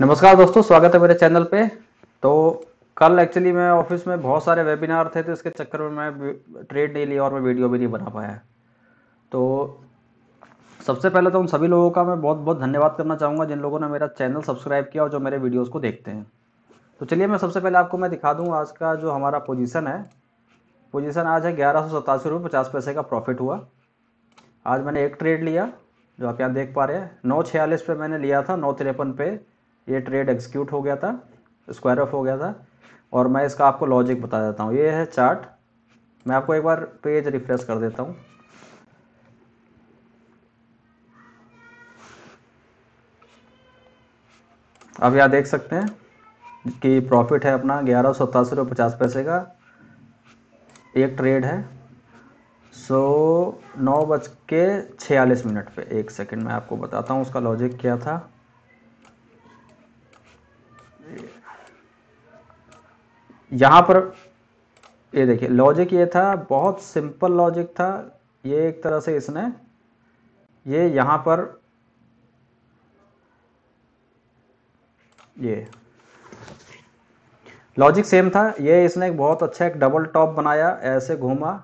नमस्कार दोस्तों स्वागत है मेरे चैनल पे तो कल एक्चुअली मैं ऑफिस में बहुत सारे वेबिनार थे तो इसके चक्कर में मैं ट्रेड नहीं लिया और मैं वीडियो भी नहीं बना पाया तो सबसे पहले तो उन सभी लोगों का मैं बहुत बहुत धन्यवाद करना चाहूँगा जिन लोगों ने मेरा चैनल सब्सक्राइब किया और जो मेरे वीडियोज को देखते हैं तो चलिए मैं सबसे पहले आपको मैं दिखा दूँ आज का जो हमारा पोजिशन है पोजिशन आज है ग्यारह सौ सतासी रुपये पचास पैसे का प्रॉफिट हुआ आज मैंने एक ट्रेड लिया जो आप यहाँ देख पा रहे हैं नौ छियालीस पे मैंने लिया था नौ तिरपन पे ये ट्रेड एग्जीक्यूट हो गया था स्क्वायर ऑफ हो गया था और मैं इसका आपको लॉजिक बता देता हूँ ये है चार्ट मैं आपको एक बार पेज रिफ्रेश कर देता हूँ अब यहाँ देख सकते हैं कि प्रॉफिट है अपना ग्यारह सौ पैसे का एक ट्रेड है सो नौ बज के छियालीस मिनट पे एक सेकंड में आपको बताता हूँ उसका लॉजिक क्या था यहाँ पर ये देखिए लॉजिक ये था बहुत सिंपल लॉजिक था ये एक तरह से इसने ये यहाँ पर ये लॉजिक सेम था ये इसने एक बहुत अच्छा एक डबल टॉप बनाया ऐसे घूमा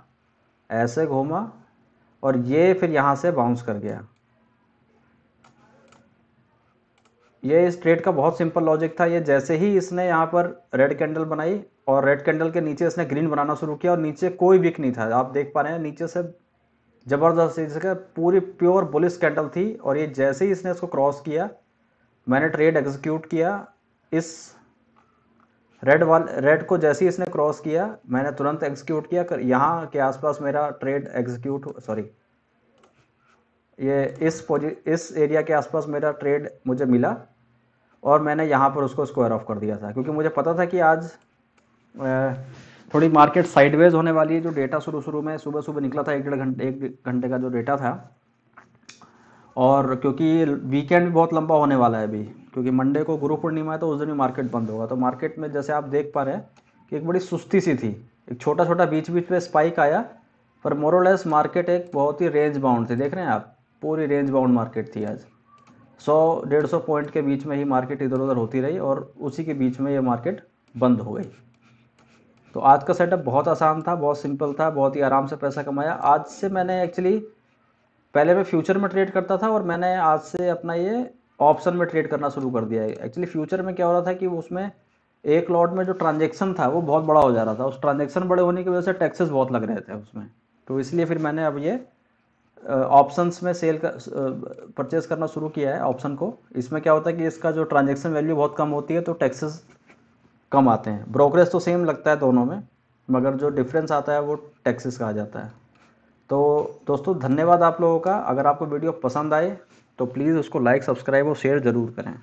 ऐसे घूमा और ये फिर यहाँ से बाउंस कर गया ये इस ट्रेड का बहुत सिंपल लॉजिक था ये जैसे ही इसने यहाँ पर रेड कैंडल बनाई और रेड कैंडल के नीचे इसने ग्रीन बनाना शुरू किया और नीचे कोई विक नहीं था आप देख पा रहे हैं नीचे से ज़बरदस्त इसका पूरी प्योर बुलिस कैंडल थी और ये जैसे ही इसने इसको क्रॉस किया मैंने ट्रेड एग्जीक्यूट किया इस रेड वाल रेड को जैसे ही इसने क्रॉस किया मैंने तुरंत एग्जीक्यूट किया कर यहाँ के आसपास मेरा ट्रेड एग्जीक्यूट सॉरी ये इस पोजि इस एरिया के आसपास मेरा ट्रेड मुझे मिला और मैंने यहाँ पर उसको स्क्वायर ऑफ कर दिया था क्योंकि मुझे पता था कि आज थोड़ी मार्केट साइडवेज होने वाली है जो डेटा शुरू शुरू में सुबह सुबह निकला था एक डेढ़ घंटे एक घंटे का जो डेटा था और क्योंकि वीकेंड भी बहुत लंबा होने वाला है अभी क्योंकि मंडे को गुरु पूर्णिमा है तो उस दिन भी मार्केट बंद होगा तो मार्केट में जैसे आप देख पा रहे हैं कि एक बड़ी सुस्ती सी थी एक छोटा छोटा बीच बीच में स्पाइक आया पर मोरोलेस मार्केट एक बहुत ही रेंज बाउंड थी देख रहे हैं आप पूरी रेंज बाउंड मार्केट थी आज सौ डेढ़ सौ पॉइंट के बीच में ही मार्केट इधर उधर होती रही और उसी के बीच में ये मार्केट बंद हो गई तो आज का सेटअप बहुत आसान था बहुत सिंपल था बहुत ही आराम से पैसा कमाया आज से मैंने एक्चुअली पहले मैं फ्यूचर में ट्रेड करता था और मैंने आज से अपना ये ऑप्शन में ट्रेड करना शुरू कर दिया है एक्चुअली फ्यूचर में क्या हो रहा था कि उसमें एक लॉट में जो ट्रांजेक्शन था वो बहुत बड़ा हो जा रहा था उस ट्रांजेक्शन बड़े होने की वजह से टैक्सेस बहुत लग रहे थे उसमें तो इसलिए फिर मैंने अब ये ऑप्शंस में सेल कर परचेज करना शुरू किया है ऑप्शन को इसमें क्या होता है कि इसका जो ट्रांजेक्शन वैल्यू बहुत कम होती है तो टैक्सेस कम आते हैं ब्रोकरेज तो सेम लगता है दोनों में मगर जो डिफरेंस आता है वो टैक्सेस का आ जाता है तो दोस्तों धन्यवाद आप लोगों का अगर आपको वीडियो पसंद आए तो प्लीज़ उसको लाइक सब्सक्राइब और शेयर ज़रूर करें